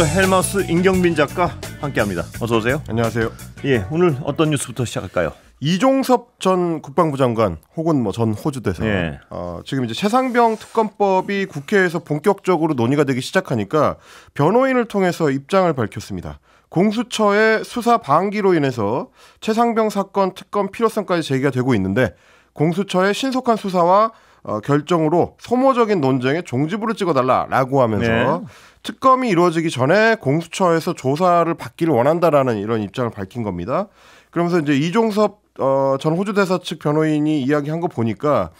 오늘 헬마우스 임경빈 작가 함께합니다. 어서 오세요. 안녕하세요. 예, 오늘 어떤 뉴스부터 시작할까요? 이종섭 전 국방부 장관 혹은 뭐 전 호주 대사 예. 어, 지금 이제 최상병 특검법이 국회에서 본격적으로 논의가 되기 시작하니까 변호인을 통해서 입장을 밝혔습니다. 공수처의 수사 방기로 인해서 최상병 사건 특검 필요성까지 제기가 되고 있는데 공수처의 신속한 수사와 어, 결정으로 소모적인 논쟁의 종지부를 찍어달라라고 하면서 네. 특검이 이루어지기 전에 공수처에서 조사를 받기를 원한다라는 이런 입장을 밝힌 겁니다. 그러면서 이제 이종섭 어, 전 호주 대사 측 변호인이 이야기한 거 보니까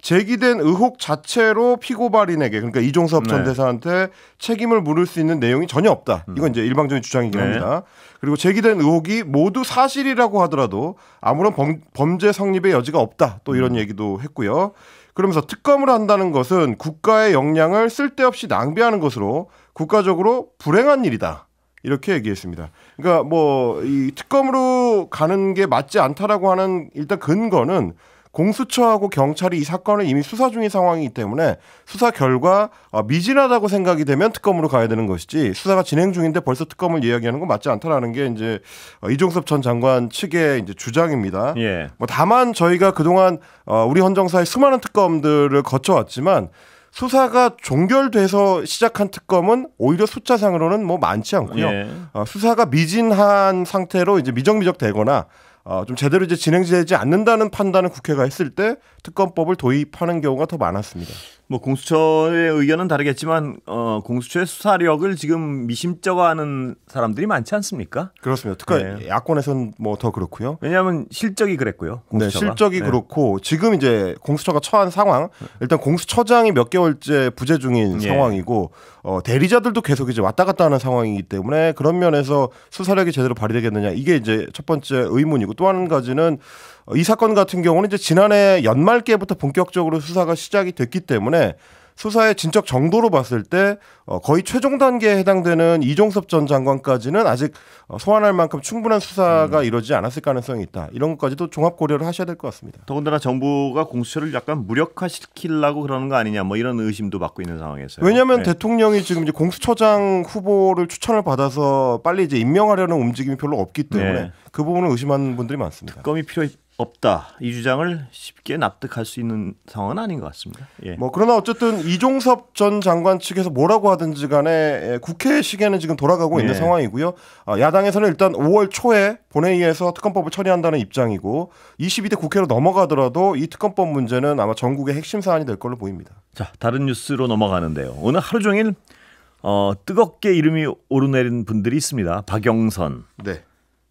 제기된 의혹 자체로 피고발인에게 그러니까 이종섭 네. 전 대사한테 책임을 물을 수 있는 내용이 전혀 없다. 음. 이건 이제 일방적인 주장이긴 네. 합니다. 그리고 제기된 의혹이 모두 사실이라고 하더라도 아무런 범, 죄 성립의 여지가 없다. 또 이런 음. 얘기도 했고요. 그러면서 특검을 한다는 것은 국가의 역량을 쓸데없이 낭비하는 것으로 국가적으로 불행한 일이다. 이렇게 얘기했습니다. 그러니까 뭐 이 특검으로 가는 게 맞지 않다라고 하는 일단 근거는 공수처하고 경찰이 이 사건을 이미 수사 중인 상황이기 때문에 수사 결과 어, 미진하다고 생각이 되면 특검으로 가야 되는 것이지 수사가 진행 중인데 벌써 특검을 이야기하는 건 맞지 않다라는 게 이제 어, 이종섭 전 장관 측의 이제 주장입니다. 예. 뭐 다만 저희가 그동안 어, 우리 헌정사의 수많은 특검들을 거쳐왔지만 수사가 종결돼서 시작한 특검은 오히려 숫자상으로는 뭐 많지 않고요. 예. 어, 수사가 미진한 상태로 이제 미적미적 되거나 어, 좀 제대로 이제 진행되지 않는다는 판단을 국회가 했을 때 특검법을 도입하는 경우가 더 많았습니다. 뭐 공수처의 의견은 다르겠지만 어, 공수처의 수사력을 지금 미심쩍어하는 사람들이 많지 않습니까? 그렇습니다. 특히 네. 야권에서는뭐더 그렇고요. 왜냐하면 실적이 그랬고요. 네, 공수처가. 네, 실적이 네. 그렇고 지금 이제 공수처가 처한 상황 일단 공수처장이 몇 개월째 부재 중인 네. 상황이고 어, 대리자들도 계속 이제 왔다 갔다 하는 상황이기 때문에 그런 면에서 수사력이 제대로 발휘되겠느냐 이게 이제 첫 번째 의문이고 또 한 가지는 이 사건 같은 경우는 이제 지난해 연말께부터 본격적으로 수사가 시작이 됐기 때문에 수사의 진척 정도로 봤을 때 어, 거의 최종 단계에 해당되는 이종섭 전 장관까지는 아직 어, 소환할 만큼 충분한 수사가 음. 이루어지지 않았을 가능성이 있다. 이런 것까지도 종합 고려를 하셔야 될 것 같습니다. 더군다나 정부가 공수처를 약간 무력화시키려고 그러는 거 아니냐 뭐 이런 의심도 받고 있는 상황에서요. 왜냐하면 네. 대통령이 지금 이제 공수처장 후보를 추천을 받아서 빨리 이제 임명하려는 움직임이 별로 없기 때문에 네. 그 부분을 의심하는 분들이 많습니다. 특검이 필요 없다 이 주장을 쉽게 납득할 수 있는 상황은 아닌 것 같습니다. 예. 뭐 그러나 어쨌든 이종섭 전 장관 측에서 뭐라고 하든지간에 예, 국회 시계는 지금 돌아가고 예. 있는 네. 상황이고요. 아, 야당에서는 일단 5월 초에 본회의에서 특검법을 처리한다는 입장이고 22대 국회로 넘어가더라도 이 특검법 문제는 아마 전국의 핵심 사안이 될 걸로 보입니다. 자 다른 뉴스로 넘어가는데요. 오늘 하루 종일 어, 뜨겁게 이름이 오르내린 분들이 있습니다. 박영선, 네.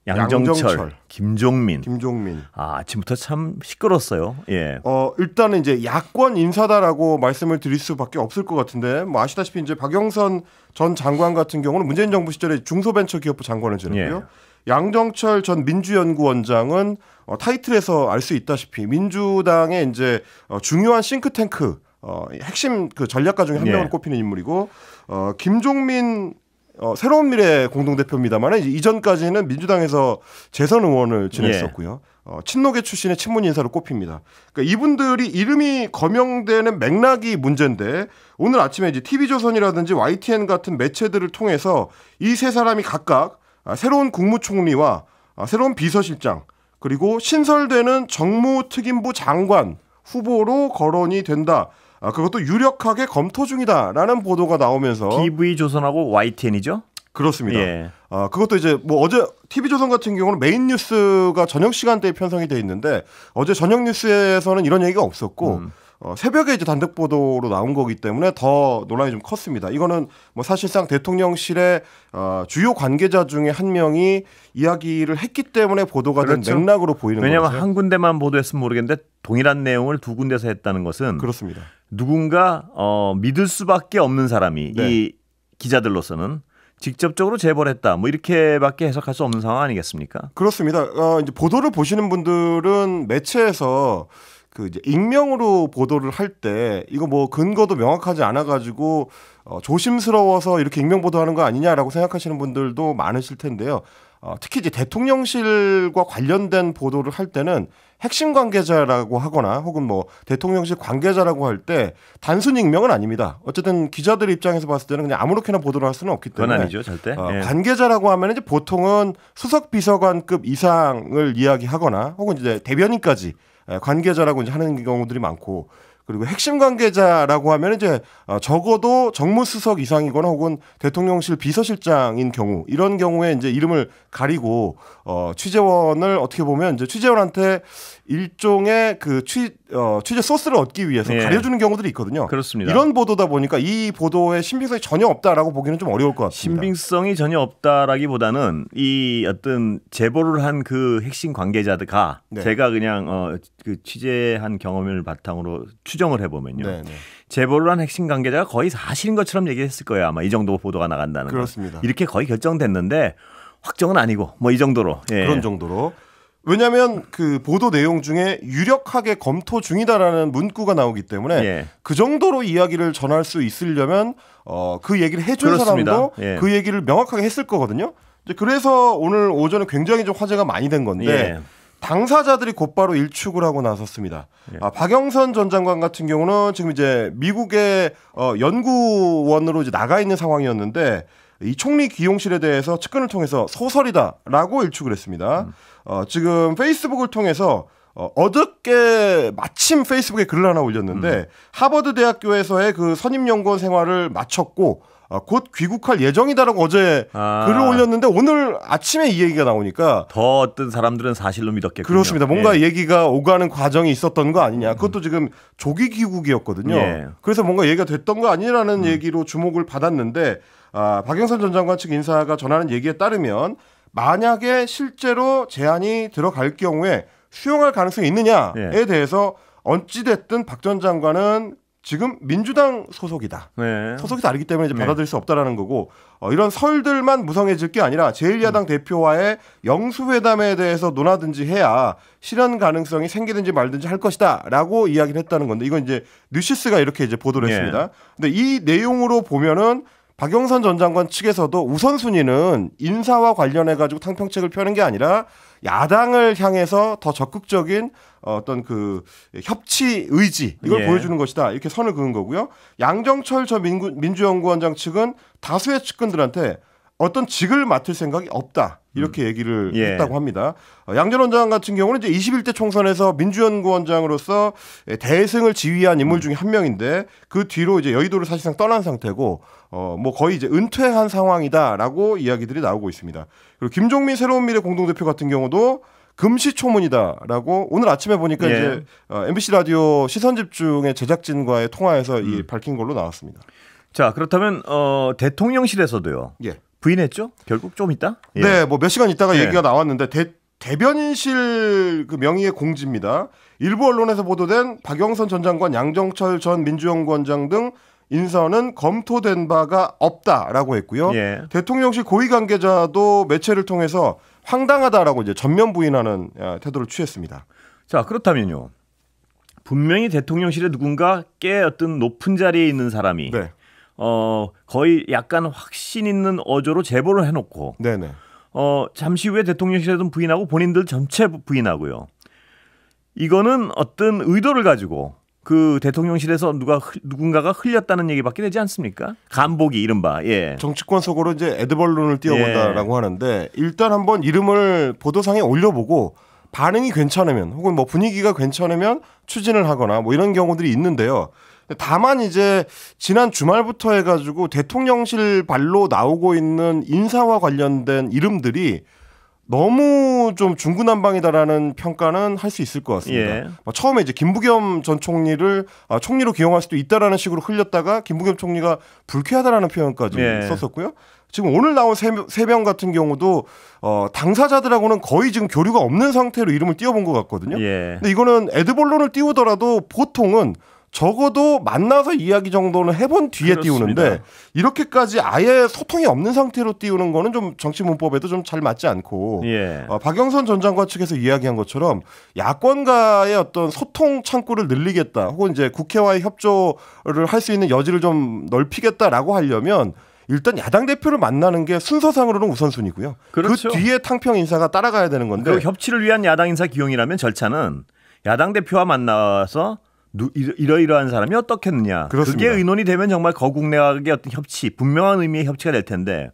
양정철, 양정철, 김종민. 김종민. 아, 아침부터 참 시끄러웠어요. 예. 어, 일단은 이제 야권 인사다라고 말씀을 드릴 수밖에 없을 것 같은데 뭐 아시다시피 이제 박영선 전 장관 같은 경우는 문재인 정부 시절에 중소벤처기업부 장관을 지냈고요. 예. 양정철 전 민주연구원장은 어, 타이틀에서 알 수 있다시피 민주당의 이제 어, 중요한 싱크탱크 어, 핵심 그 전략가 중에 한 예. 명으로 예. 꼽히는 인물이고 어, 김종민 어, 새로운 미래 공동대표입니다만 이전까지는 민주당에서 재선 의원을 예. 지냈었고요. 예. 어, 친노계 출신의 친문 인사로 꼽힙니다. 그러니까 이분들이 이름이 거명되는 맥락이 문제인데 오늘 아침에 이제 TV조선이라든지 YTN 같은 매체들을 통해서 이 세 사람이 각각 아, 새로운 국무총리와 아, 새로운 비서실장 그리고 신설되는 정무특임부 장관 후보로 거론이 된다. 아, 그것도 유력하게 검토 중이다라는 보도가 나오면서 TV 조선하고 YTN이죠? 그렇습니다. 예. 아, 그것도 이제 뭐 어제 TV조선 같은 경우는 메인 뉴스가 저녁 시간대에 편성이 돼 있는데 어제 저녁 뉴스에서는 이런 얘기가 없었고 음. 어, 새벽에 이제 단독 보도로 나온 거기 때문에 더 논란이 좀 컸습니다. 이거는 뭐 사실상 대통령실의 어, 주요 관계자 중에 한 명이 이야기를 했기 때문에 보도가 그렇죠. 된 맥락으로 보이는 거죠. 왜냐하면 한 군데만 보도했으면 모르겠는데 동일한 내용을 두 군데서 했다는 것은 그렇습니다. 누군가 어, 믿을 수밖에 없는 사람이 네. 이 기자들로서는 직접적으로 제보 했다. 뭐 이렇게밖에 해석할 수 없는 상황 아니겠습니까? 그렇습니다. 어, 이제 보도를 보시는 분들은 매체에서 그 이제 익명으로 보도를 할 때 이거 뭐 근거도 명확하지 않아 가지고 어, 조심스러워서 이렇게 익명 보도하는 거 아니냐라고 생각하시는 분들도 많으실 텐데요. 어, 특히 이제 대통령실과 관련된 보도를 할 때는 핵심 관계자라고 하거나 혹은 뭐 대통령실 관계자라고 할 때 단순 익명은 아닙니다. 어쨌든 기자들 입장에서 봤을 때는 그냥 아무렇게나 보도를 할 수는 없기 때문에 아니죠, 어, 예. 관계자라고 하면 이제 보통은 수석 비서관급 이상을 이야기하거나 혹은 이제 대변인까지 예, 관계자라고 이제 하는 경우들이 많고 그리고 핵심 관계자라고 하면 이제 어, 적어도 정무수석 이상이거나 혹은 대통령실 비서실장인 경우 이런 경우에 이제 이름을 가리고 어 취재원을 어떻게 보면 이제 취재원한테 일종의 그 취, 어, 취재 소스를 얻기 위해서 예. 가려주는 경우들이 있거든요. 그렇습니다. 이런 보도다 보니까 이 보도에 신빙성이 전혀 없다라고 보기는 좀 어려울 것 같습니다. 신빙성이 전혀 없다라기보다는 이 어떤 제보를 한 그 핵심 관계자가 들 네. 제가 그냥 어, 그 취재한 경험을 바탕으로 취 추정을 해보면요. 네네. 제보를 네. 한 핵심 관계자가 거의 사실인 것처럼 얘기했을 거예요. 아마 이 정도 보도가 나간다는 그렇습니다. 건. 이렇게 거의 결정됐는데 확정은 아니고 뭐 이 정도로. 예. 그런 정도로. 왜냐하면 그 보도 내용 중에 유력하게 검토 중이다라는 문구가 나오기 때문에 예. 그 정도로 이야기를 전할 수 있으려면 어, 그 얘기를 해준 사람도 예. 그 얘기를 명확하게 했을 거거든요. 그래서 오늘 오전에 굉장히 좀 화제가 많이 된 건데 예. 당사자들이 곧바로 일축을 하고 나섰습니다. 예. 아, 박영선 전 장관 같은 경우는 지금 이제 미국의 어, 연구원으로 이제 나가 있는 상황이었는데 이 총리 기용실에 대해서 측근을 통해서 소설이다라고 일축을 했습니다. 음. 어, 지금 페이스북을 통해서 어, 어저께 마침 페이스북에 글을 하나 올렸는데 음. 하버드 대학교에서의 그 선임 연구원 생활을 마쳤고 어, 곧 귀국할 예정이다라고 어제 아. 글을 올렸는데 오늘 아침에 이 얘기가 나오니까 더 어떤 사람들은 사실로 믿었겠군요. 그렇습니다. 뭔가 예. 얘기가 오가는 과정이 있었던 거 아니냐. 음. 그것도 음. 지금 조기 귀국이었거든요. 예. 그래서 뭔가 얘기가 됐던 거 아니라는 음. 얘기로 주목을 받았는데 아, 박영선 전 장관 측 인사가 전하는 얘기에 따르면 만약에 실제로 제안이 들어갈 경우에 수용할 가능성이 있느냐에 예. 대해서 언찌됐든 박 전 장관은 지금 민주당 소속이다. 네. 소속이 다르기 때문에 이제 네. 받아들일 네. 수 없다라는 거고 어, 이런 설들만 무성해질 게 아니라 제1야당 음. 대표와의 영수회담에 대해서 논하든지 해야 실현 가능성이 생기든지 말든지 할 것이다라고 이야기를 했다는 건데 이건 이제 뉴시스가 이렇게 이제 보도를 네. 했습니다. 근데 이 내용으로 보면은 박영선 전 장관 측에서도 우선순위는 인사와 관련해 가지고 탕평책을 펴는 게 아니라 야당을 향해서 더 적극적인 어떤 그 협치 의지 이걸 예. 보여주는 것이다 이렇게 선을 그은 거고요. 양정철 저 민구, 민주연구원장 측은 다수의 측근들한테 어떤 직을 맡을 생각이 없다. 이렇게 음. 얘기를 예. 했다고 합니다. 어, 양전 원장 같은 경우는 이제 21대 총선에서 민주연구원장으로서 예, 대승을 지휘한 인물 음. 중에 한 명인데 그 뒤로 이제 여의도를 사실상 떠난 상태고 어 뭐 거의 이제 은퇴한 상황이다라고 이야기들이 나오고 있습니다. 그리고 김종민 새로운 미래 공동대표 같은 경우도 금시초문이다라고 오늘 아침에 보니까 예. 이제 MBC 어, 라디오 시선 집중의 제작진과의 통화에서 음. 이 밝힌 걸로 나왔습니다. 자 그렇다면 어, 대통령실에서도요. 예. 부인했죠? 결국 좀 있다? 예. 네, 뭐 몇 시간 있다가 네. 얘기가 나왔는데 대, 대변인실 그 명의의 공지입니다. 일부 언론에서 보도된 박영선 전 장관, 양정철 전 민주연구원장 등 인선은 검토된 바가 없다라고 했고요. 예. 대통령실 고위 관계자도 매체를 통해서 황당하다라고 이제 전면 부인하는 아, 태도를 취했습니다. 자, 그렇다면요. 분명히 대통령실에 누군가 꽤 어떤 높은 자리에 있는 사람이 네. 어 거의 약간 확신 있는 어조로 제보를 해놓고 네네. 어 잠시 후에 대통령실에도 부인하고 본인들 전체 부인하고요. 이거는 어떤 의도를 가지고 그 대통령실에서 누가 누군가가 흘렸다는 얘기밖에 되지 않습니까? 간복이 이른바 예. 정치권 속으로 이제 에드벌룬을 띄워본다라고 예. 하는데 일단 한번 이름을 보도상에 올려보고 반응이 괜찮으면 혹은 뭐 분위기가 괜찮으면 추진을 하거나 뭐 이런 경우들이 있는데요. 다만 이제 지난 주말부터 해가지고 대통령실 발로 나오고 있는 인사와 관련된 이름들이 너무 좀 중구난방이다라는 평가는 할 수 있을 것 같습니다. 예. 뭐 처음에 이제 김부겸 전 총리를 아, 총리로 기용할 수도 있다라는 식으로 흘렸다가 김부겸 총리가 불쾌하다라는 표현까지 예. 썼었고요. 지금 오늘 나온 세명 같은 경우도 어, 당사자들하고는 거의 지금 교류가 없는 상태로 이름을 띄워본 것 같거든요. 예. 근데 이거는 에드볼론을 띄우더라도 보통은 적어도 만나서 이야기 정도는 해본 뒤에 그렇습니다. 띄우는데 이렇게까지 아예 소통이 없는 상태로 띄우는 거는 좀 정치 문법에도 좀 잘 맞지 않고 예. 어, 박영선 전 장관 측에서 이야기한 것처럼 야권과의 어떤 소통 창구를 늘리겠다 혹은 이제 국회와의 협조를 할 수 있는 여지를 좀 넓히겠다라고 하려면 일단 야당 대표를 만나는 게 순서상으로는 우선순위고요. 그렇죠. 그 뒤에 탕평 인사가 따라가야 되는 건데. 협치를 위한 야당 인사 기용이라면 절차는 야당 대표와 만나서 누, 이러이러한 사람이 어떻겠느냐. 그렇습니다. 그게 의논이 되면 정말 거국내각의 어떤 협치, 분명한 의미의 협치가 될 텐데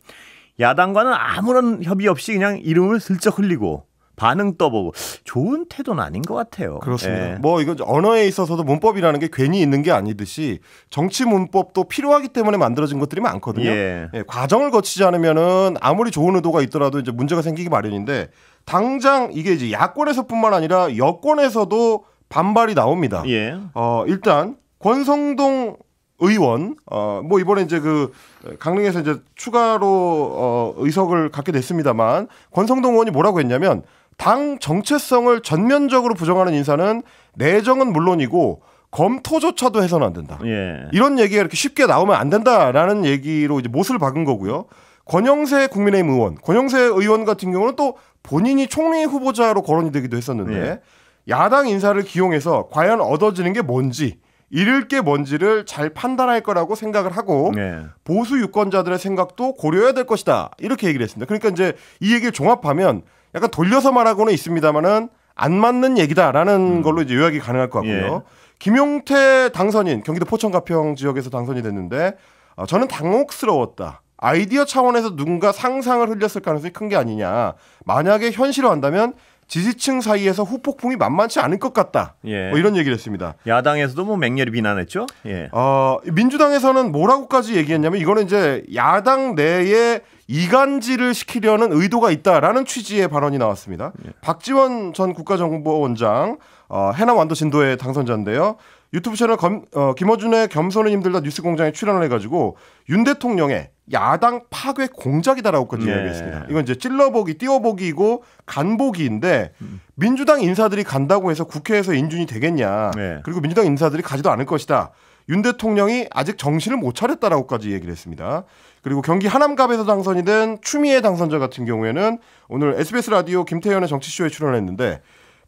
야당과는 아무런 협의 없이 그냥 이름을 슬쩍 흘리고 반응 떠보고 좋은 태도는 아닌 것 같아요. 그렇습니다. 예. 뭐이건 언어에 있어서도 문법이라는 게 괜히 있는 게 아니듯이 정치 문법도 필요하기 때문에 만들어진 것들이 많거든요. 예. 예, 과정을 거치지 않으면은 아무리 좋은 의도가 있더라도 이제 문제가 생기기 마련인데 당장 이게 이제 야권에서뿐만 아니라 여권에서도 반발이 나옵니다. 예. 어, 일단 권성동 의원 어뭐 이번에 이제 그 강릉에서 이제 추가로 어 의석을 갖게 됐습니다만 권성동 의원이 뭐라고 했냐면 당 정체성을 전면적으로 부정하는 인사는 내정은 물론이고 검토조차도 해서는 안 된다. 예. 이런 얘기가 이렇게 쉽게 나오면 안 된다라는 얘기로 이제 못을 박은 거고요. 권영세 국민의힘 의원, 권영세 의원 같은 경우는 또 본인이 총리 후보자로 거론이 되기도 했었는데 예. 야당 인사를 기용해서 과연 얻어지는 게 뭔지 잃을 게 뭔지를 잘 판단할 거라고 생각을 하고 네. 보수 유권자들의 생각도 고려해야 될 것이다 이렇게 얘기를 했습니다. 그러니까 이제 이 얘기를 종합하면 약간 돌려서 말하고는 있습니다만은 안 맞는 얘기다라는 음. 걸로 이제 요약이 가능할 것 같고요. 예. 김용태 당선인 경기도 포천 가평 지역에서 당선이 됐는데 어, 저는 당혹스러웠다. 아이디어 차원에서 누군가 상상을 흘렸을 가능성이 큰 게 아니냐. 만약에 현실화한다면 지지층 사이에서 후폭풍이 만만치 않을 것 같다. 예. 뭐 이런 얘기를 했습니다. 야당에서도 뭐 맹렬히 비난했죠. 예. 어, 민주당에서는 뭐라고까지 얘기했냐면 이거는 이제 야당 내에 이간질을 시키려는 의도가 있다라는 취지의 발언이 나왔습니다. 예. 박지원 전 국가정보원장 어, 해남 완도 진도의 당선자인데요. 유튜브 채널 검, 어, 김어준의 겸손은 힘들다 뉴스공장에 출연을 해가지고 윤 대통령의 야당 파괴 공작이다라고 까지 네. 이야기했습니다. 이건 이제 찔러보기, 띄어보기이고 간보기인데 음. 민주당 인사들이 간다고 해서 국회에서 인준이 되겠냐. 네. 그리고 민주당 인사들이 가지도 않을 것이다. 윤 대통령이 아직 정신을 못 차렸다라고까지 얘기를 했습니다. 그리고 경기 하남갑에서 당선이 된 추미애 당선자 같은 경우에는 오늘 SBS 라디오 김태현의 정치쇼에 출연했는데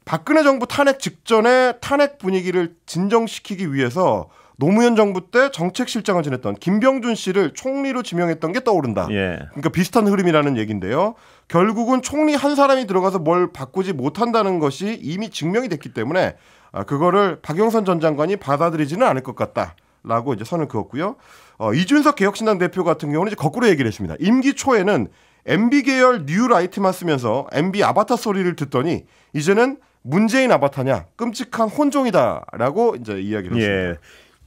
박근혜 정부 탄핵 직전에 탄핵 분위기를 진정시키기 위해서 노무현 정부 때 정책실장을 지냈던 김병준 씨를 총리로 지명했던 게 떠오른다. 예. 그러니까 비슷한 흐름이라는 얘기인데요. 결국은 총리 한 사람이 들어가서 뭘 바꾸지 못한다는 것이 이미 증명이 됐기 때문에 아, 그거를 박영선 전 장관이 받아들이지는 않을 것 같다. 라고 이제 선을 그었고요. 어, 이준석 개혁신당 대표 같은 경우는 이제 거꾸로 얘기를 했습니다. 임기 초에는 MB 계열 뉴 라이트만 쓰면서 MB 아바타 소리를 듣더니 이제는 문재인 아바타냐 끔찍한 혼종이다라고 이제 이야기를 예. 했습니다.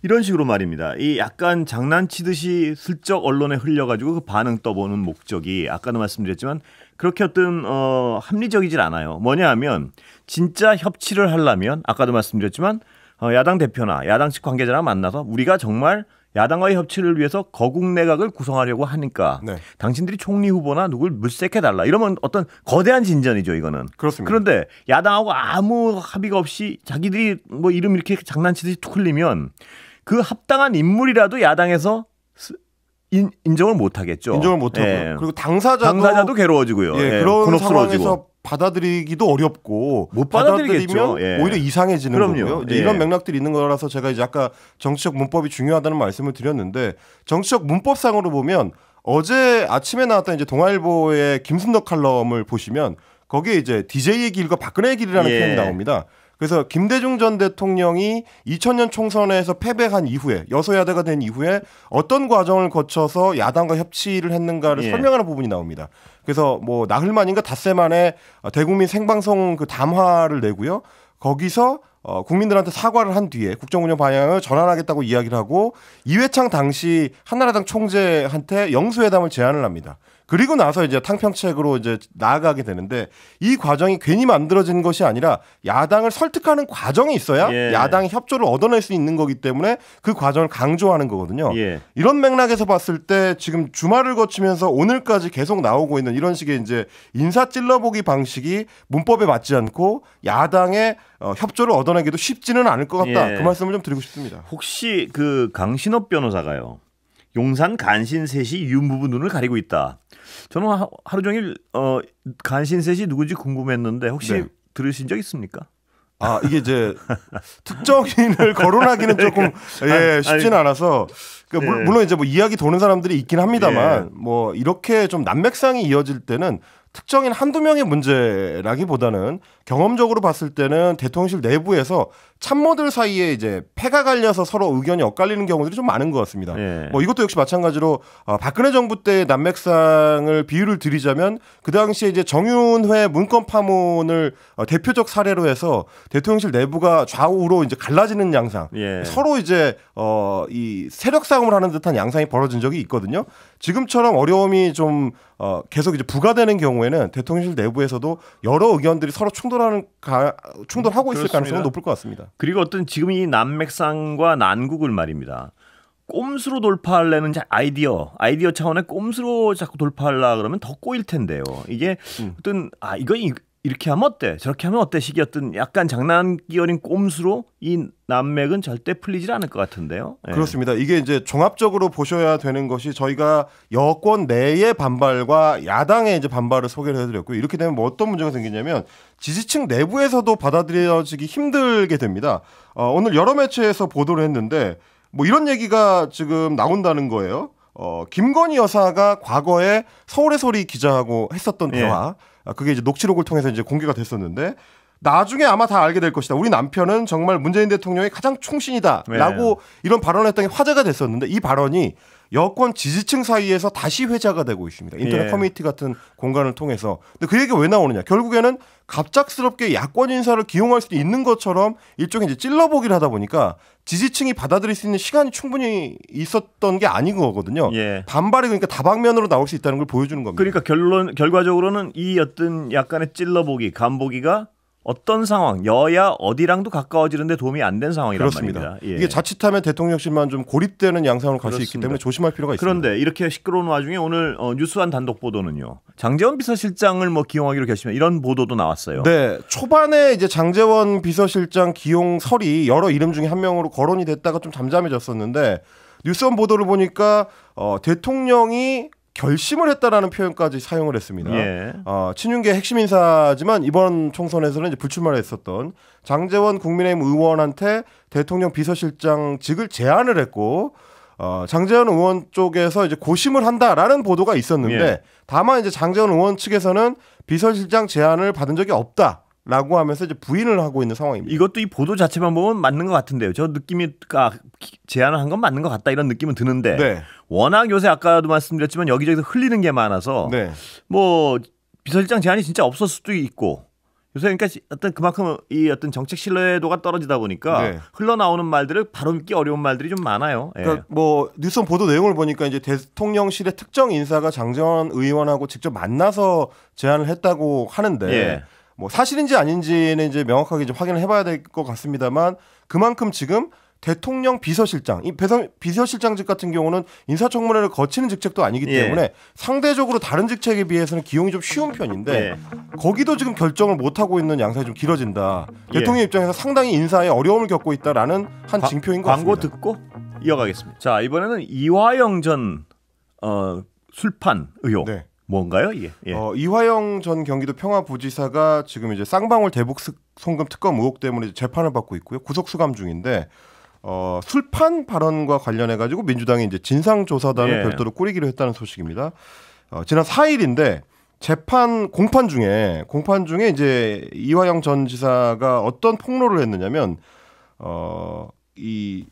이런 식으로 말입니다. 이 약간 장난치듯이 슬쩍 언론에 흘려가지고 그 반응 떠보는 목적이 아까도 말씀드렸지만 그렇게 어떤 어, 합리적이질 않아요. 뭐냐 하면 진짜 협치를 하려면 아까도 말씀드렸지만 어, 야당 대표나 야당 측 관계자랑 만나서 우리가 정말 야당과의 협치를 위해서 거국 내각을 구성하려고 하니까 네. 당신들이 총리 후보나 누굴 물색해 달라 이러면 어떤 거대한 진전이죠 이거는 그렇습니다. 그런데 야당하고 아무 합의가 없이 자기들이 뭐 이름 이렇게 장난치듯이 툭 흘리면 그 합당한 인물이라도 야당에서 인, 인정을 못 하겠죠. 인정을 못 하고 예. 그리고 당사자도, 당사자도 괴로워지고요. 예, 예, 그런 상황에서 받아들이기도 어렵고 못 받아들이면 예. 오히려 이상해지는 그럼요. 거고요. 이 예. 이런 맥락들이 있는 거라서 제가 이제 아까 정치적 문법이 중요하다는 말씀을 드렸는데 정치적 문법상으로 보면 어제 아침에 나왔던 이제 동아일보의 김순덕 칼럼을 보시면 거기에 이제 DJ의 길과 박근혜의 길이라는 예. 표현이 나옵니다. 그래서 김대중 전 대통령이 2000년 총선에서 패배한 이후에 여소야대가 된 이후에 어떤 과정을 거쳐서 야당과 협치를 했는가를 예. 설명하는 부분이 나옵니다. 그래서 뭐 나흘만인가 닷새 만에 대국민 생방송 그 담화를 내고요. 거기서 어, 국민들한테 사과를 한 뒤에 국정운영 방향을 전환하겠다고 이야기를 하고 이회창 당시 한나라당 총재한테 영수회담을 제안을 합니다. 그리고 나서 이제 탕평책으로 이제 나아가게 되는데 이 과정이 괜히 만들어진 것이 아니라 야당을 설득하는 과정이 있어야 예. 야당의 협조를 얻어낼 수 있는 거기 때문에 그 과정을 강조하는 거거든요. 예. 이런 맥락에서 봤을 때 지금 주말을 거치면서 오늘까지 계속 나오고 있는 이런 식의 이제 인사 찔러보기 방식이 문법에 맞지 않고 야당의 어, 협조를 얻어내기도 쉽지는 않을 것 같다. 예. 그 말씀을 좀 드리고 싶습니다. 혹시 그 강신업 변호사가요. 용산 간신셋이 유무부 눈을 가리고 있다. 저는 하, 루 종일 어, 간신셋이 누구지 궁금했는데 혹시 네. 들으신 적 있습니까? 아 이게 이제 특정인을 거론하기는 조금 예 쉽진 않아서 그니까 예. 물론 이제 뭐 이야기 도는 사람들이 있긴 합니다만 예. 뭐 이렇게 좀 난맥상이 이어질 때는 특정인 한두 명의 문제라기보다는 경험적으로 봤을 때는 대통령실 내부에서 참모들 사이에 이제 패가 갈려서 서로 의견이 엇갈리는 경우들이 좀 많은 것 같습니다. 예. 뭐 이것도 역시 마찬가지로 어, 박근혜 정부 때 남맥상을 비유를 드리자면 그 당시에 이제 정윤회 문건 파문을 어, 대표적 사례로 해서 대통령실 내부가 좌우로 이제 갈라지는 양상, 예. 서로 이제 어, 이 세력 싸움을 하는 듯한 양상이 벌어진 적이 있거든요. 지금처럼 어려움이 좀 어, 계속 이제 부과되는 경우에는 대통령실 내부에서도 여러 의견들이 서로 충돌하는 가, 충돌하고 있을 그렇습니다. 가능성은 높을 것 같습니다. 그리고 어떤 지금 이 남맥상과 난국을 말입니다. 꼼수로 돌파하려는 아이디어, 아이디어 차원의 꼼수로 자꾸 돌파하려 그러면 더 꼬일 텐데요. 이게 음. 어떤 아 이거 이렇게 하면 어때? 저렇게 하면 어때? 식이었던 약간 장난기 어린 꼼수로 이 난맥은 절대 풀리질 않을 것 같은데요. 예. 그렇습니다. 이게 이제 종합적으로 보셔야 되는 것이 저희가 여권 내의 반발과 야당의 이제 반발을 소개를 해드렸고 이렇게 되면 뭐 어떤 문제가 생기냐면 지지층 내부에서도 받아들여지기 힘들게 됩니다. 어, 오늘 여러 매체에서 보도를 했는데 뭐 이런 얘기가 지금 나온다는 거예요. 어, 김건희 여사가 과거에 서울의 소리 기자하고 했었던 예. 대화. 예. 아, 그게 이제 녹취록을 통해서 이제 공개가 됐었는데 나중에 아마 다 알게 될 것이다. 우리 남편은 정말 문재인 대통령의 가장 충신이다라고 네. 이런 발언을 했던 게 화제가 됐었는데 이 발언이 여권 지지층 사이에서 다시 회자가 되고 있습니다. 인터넷 예. 커뮤니티 같은 공간을 통해서. 근데 그 얘기가 왜 나오느냐? 결국에는 갑작스럽게 야권 인사를 기용할 수도 있는 것처럼 일종의 이제 찔러보기를 하다 보니까 지지층이 받아들일 수 있는 시간이 충분히 있었던 게 아닌 거거든요. 예. 반발이 그러니까 다방면으로 나올 수 있다는 걸 보여주는 겁니다. 그러니까 결론 결과적으로는 이 어떤 약간의 찔러보기, 간보기가 어떤 상황 여야 어디랑도 가까워지는데 도움이 안 된 상황이란 그렇습니다. 말입니다. 예. 이게 자칫하면 대통령실만 좀 고립되는 양상으로 갈 수 있기 때문에 조심할 필요가 있습니다. 그런데 이렇게 시끄러운 와중에 오늘 어, 뉴스한 단독 보도는요. 장재원 비서실장을 뭐 기용하기로 결심한 이런 보도도 나왔어요. 네, 초반에 이제 장재원 비서실장 기용설이 여러 이름 중에 한 명으로 거론이 됐다가 좀 잠잠해졌었는데 뉴스원 보도를 보니까 어, 대통령이 결심을 했다라는 표현까지 사용을 했습니다. 예. 어, 친윤계 핵심 인사지만 이번 총선에서는 이제 불출마를 했었던 장재원 국민의힘 의원한테 대통령 비서실장직을 제안을 했고 어, 장재원 의원 쪽에서 이제 고심을 한다라는 보도가 있었는데 예. 다만 이제 장재원 의원 측에서는 비서실장 제안을 받은 적이 없다. 라고 하면서 이제 부인을 하고 있는 상황입니다. 이것도 이 보도 자체만 보면 맞는 것 같은데요. 저 느낌이 아, 제안을 한 건 맞는 것 같다 이런 느낌은 드는데 네. 워낙 요새 아까도 말씀드렸지만 여기저기서 흘리는 게 많아서 네. 뭐 비서실장 제안이 진짜 없었을 수도 있고 요새 그러니까 어떤 그만큼 이 어떤 정책 신뢰도가 떨어지다 보니까 네. 흘러나오는 말들을 바로 믿기 어려운 말들이 좀 많아요. 예. 그러니까 예. 뭐 뉴스 보도 내용을 보니까 이제 대통령실의 특정 인사가 장재원 의원하고 직접 만나서 제안을 했다고 하는데 예. 뭐 사실인지 아닌지는 이제 명확하게 좀 확인을 해봐야 될 것 같습니다만 그만큼 지금 대통령 비서실장, 이 배성, 비서실장직 같은 경우는 인사청문회를 거치는 직책도 아니기 예. 때문에 예. 상대적으로 다른 직책에 비해서는 기용이 좀 쉬운 편인데 예. 거기도 지금 결정을 못 하고 있는 양상이 좀 길어진다. 예. 대통령 입장에서 상당히 인사에 어려움을 겪고 있다라는 한 과, 징표인 것 광고 같습니다. 광고 듣고 이어가겠습니다. 자 이번에는 이화영 전 어, 술판 의혹. 네. 뭔가요 이 예, 예. 어, 이화영 전 경기도 평화부지사가 지금 이제 쌍방울 대북 송금 특검 의혹 때문에 재판을 받고 있고요 구속 수감 중인데 어, 술판 발언과 관련해 가지고 민주당이 이제 진상조사단을 예. 별도로 꾸리기로 했다는 소식입니다. 어, 지난 4일인데 재판 공판 중에 공판 중에 이제 이화영 전 지사가 어떤 폭로를 했느냐면 어, 이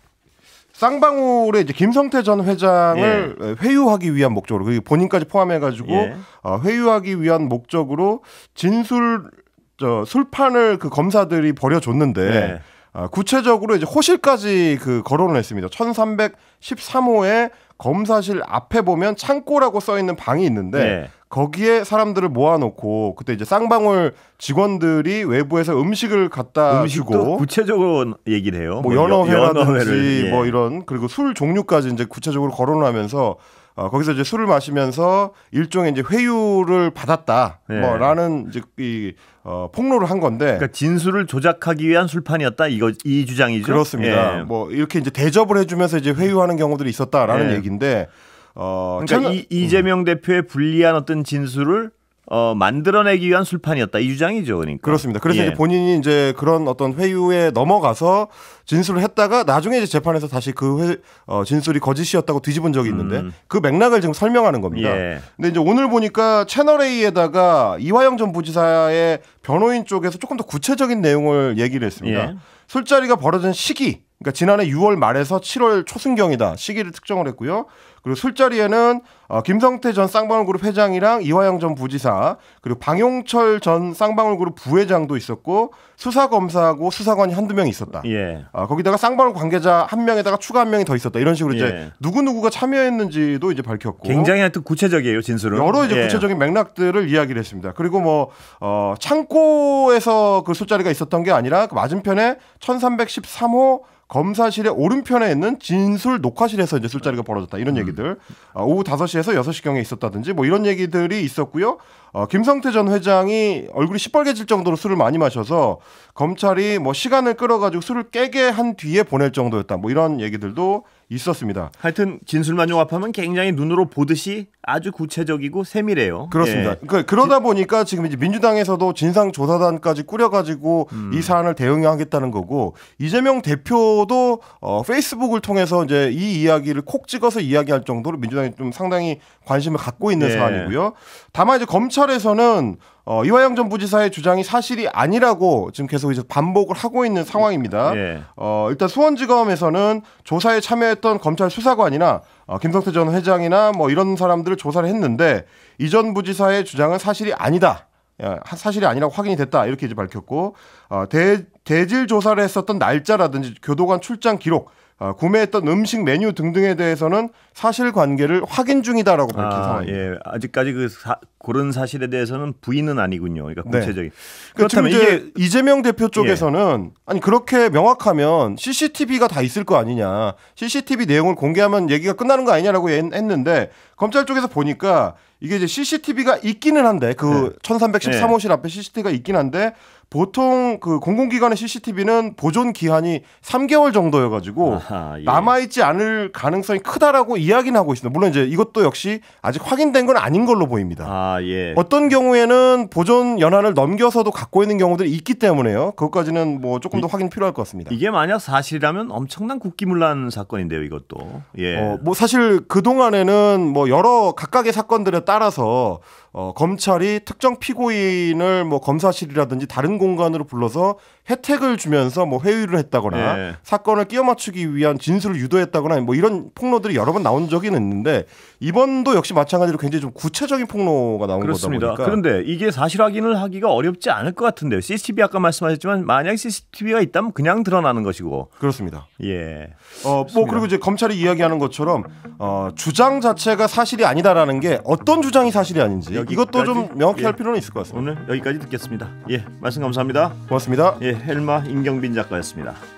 쌍방울의 이제 김성태 전 회장을 예. 회유하기 위한 목적으로 본인까지 포함해가지고 예. 어, 회유하기 위한 목적으로 진술 저 술판을 그 검사들이 버려줬는데 예. 아, 구체적으로 이제 호실까지 그 거론을 했습니다. 1313호에 검사실 앞에 보면 창고라고 써 있는 방이 있는데 네. 거기에 사람들을 모아놓고 그때 이제 쌍방울 직원들이 외부에서 음식을 갖다 음식고 구체적으로 얘기를 해요. 뭐, 뭐 연어회라든지 연어회를, 예. 뭐 이런 그리고 술 종류까지 이제 구체적으로 거론하면서 어, 거기서 이제 술을 마시면서 일종의 이제 회유를 받았다. 예. 뭐라는 이제 이 어, 폭로를 한 건데. 그러니까 진술을 조작하기 위한 술판이었다. 이거 이 주장이죠. 그렇습니다. 예. 뭐 이렇게 이제 대접을 해주면서 이제 회유하는 경우들이 있었다라는 예. 얘기인데. 어, 그러니까 저 이, 이재명 음. 대표의 불리한 어떤 진술을 어, 만들어내기 위한 술판이었다 이 주장이죠, 그러니까. 그렇습니다. 그래서 예. 이제 본인이 이제 그런 어떤 회유에 넘어가서 진술을 했다가 나중에 이제 재판에서 다시 그 회, 어, 진술이 거짓이었다고 뒤집은 적이 있는데 음. 그 맥락을 지금 설명하는 겁니다. 예. 근데 이제 오늘 보니까 채널 A에다가 이화영 전 부지사의 변호인 쪽에서 조금 더 구체적인 내용을 얘기를 했습니다. 예. 술자리가 벌어진 시기, 그러니까 지난해 6월 말에서 7월 초순경이다 시기를 특정을 했고요. 그리고 술자리에는 어, 김성태 전 쌍방울그룹 회장이랑 이화영 전 부지사 그리고 방용철 전 쌍방울그룹 부회장도 있었고 수사검사하고 수사관이 한두 명이 있었다. 예. 어, 거기다가 쌍방울 관계자 한 명에다가 추가 한 명이 더 있었다. 이런 식으로 이제 예. 누구누구가 참여했는지도 이제 밝혔고 굉장히 하여튼 구체적이에요 진술은. 여러 이제 예. 구체적인 맥락들을 이야기를 했습니다. 그리고 뭐 어, 창고에서 그 술자리가 있었던 게 아니라 그 맞은편에 1313호 검사실의 오른편에 있는 진술 녹화실에서 이제 술자리가 네. 벌어졌다 이런 음. 얘기들 어, 오후 5시에서 6시경에 있었다든지 뭐 이런 얘기들이 있었고요. 어, 김성태 전 회장이 얼굴이 시뻘개질 정도로 술을 많이 마셔서 검찰이 뭐 시간을 끌어가지고 술을 깨게 한 뒤에 보낼 정도였다 뭐 이런 얘기들도 있었습니다. 하여튼 진술만 종합하면 굉장히 눈으로 보듯이 아주 구체적이고 세밀해요. 그렇습니다. 예. 그러니까 그러다 보니까 지금 이제 민주당에서도 진상조사단까지 꾸려가지고 음. 이 사안을 대응하겠다는 거고 이재명 대표도 어, 페이스북을 통해서 이제 이 이야기를 콕 찍어서 이야기할 정도로 민주당이 좀 상당히 관심을 갖고 있는 예. 사안이고요. 다만 이제 검찰에서는 어, 이화영 전 부지사의 주장이 사실이 아니라고 지금 계속 이제 반복을 하고 있는 상황입니다. 예. 어, 일단 수원지검에서는 조사에 참여했던 검찰 수사관이나 어, 김성태 전 회장이나 뭐 이런 사람들을 조사를 했는데 이 전 부지사의 주장은 사실이 아니다. 예, 사실이 아니라고 확인이 됐다 이렇게 이제 밝혔고 어, 대, 대질 조사를 했었던 날짜라든지 교도관 출장 기록 아, 구매했던 음식 메뉴 등등에 대해서는 사실관계를 확인 중이다라고 밝힌 아, 상황입니다. 예, 아직까지 그 사, 그런 사실에 대해서는 부인은 아니군요. 그러니까 네. 구체적인. 네. 그렇다면 이게 이재명 대표 쪽에서는 예. 아니 그렇게 명확하면 CCTV가 다 있을 거 아니냐. CCTV 내용을 공개하면 얘기가 끝나는 거 아니냐라고 했는데 검찰 쪽에서 보니까 이게 이제 CCTV가 있기는 한데 그 네. 1313호실 앞에 CCTV가 있긴 한데 보통 그 공공기관의 CCTV는 보존 기한이 3개월 정도여가지고 아하, 예. 남아있지 않을 가능성이 크다라고 이야기는 하고 있습니다. 물론 이제 이것도 역시 아직 확인된 건 아닌 걸로 보입니다. 아, 예. 어떤 경우에는 보존 연한을 넘겨서도 갖고 있는 경우들이 있기 때문에요. 그것까지는 뭐 조금 더 확인 필요할 것 같습니다. 이게 만약 사실이라면 엄청난 국기문란 사건인데요, 이것도. 예. 어, 뭐 사실 그 동안에는 뭐 여러 각각의 사건들에 따라서 어, 검찰이 특정 피고인을 뭐 검사실이라든지 다른 공간으로 불러서 혜택을 주면서 뭐회의를 했다거나 네. 사건을 끼워 맞추기 위한 진술을 유도했다거나 뭐 이런 폭로들이 여러 번 나온 적이 있는데 이번도 역시 마찬가지로 굉장히 좀 구체적인 폭로가 나온 그렇습니다. 거다 보니까 그런데 이게 사실 확인을 하기가 어렵지 않을 것 같은데요. CCTV 아까 말씀하셨지만 만약 CCTV가 있다면 그냥 드러나는 것이고 그렇습니다. 예. 어, 뭐 그리고 이제 검찰이 이야기하는 것처럼 어, 주장 자체가 사실이 아니다라는 게 어떤 주장이 사실이 아닌지 이것도 좀 명확히 예. 할 필요는 있을 것 같습니다. 오늘 여기까지 듣겠습니다. 예, 말씀 감사합니다. 고맙습니다. 예, 헬마 임경빈 작가였습니다.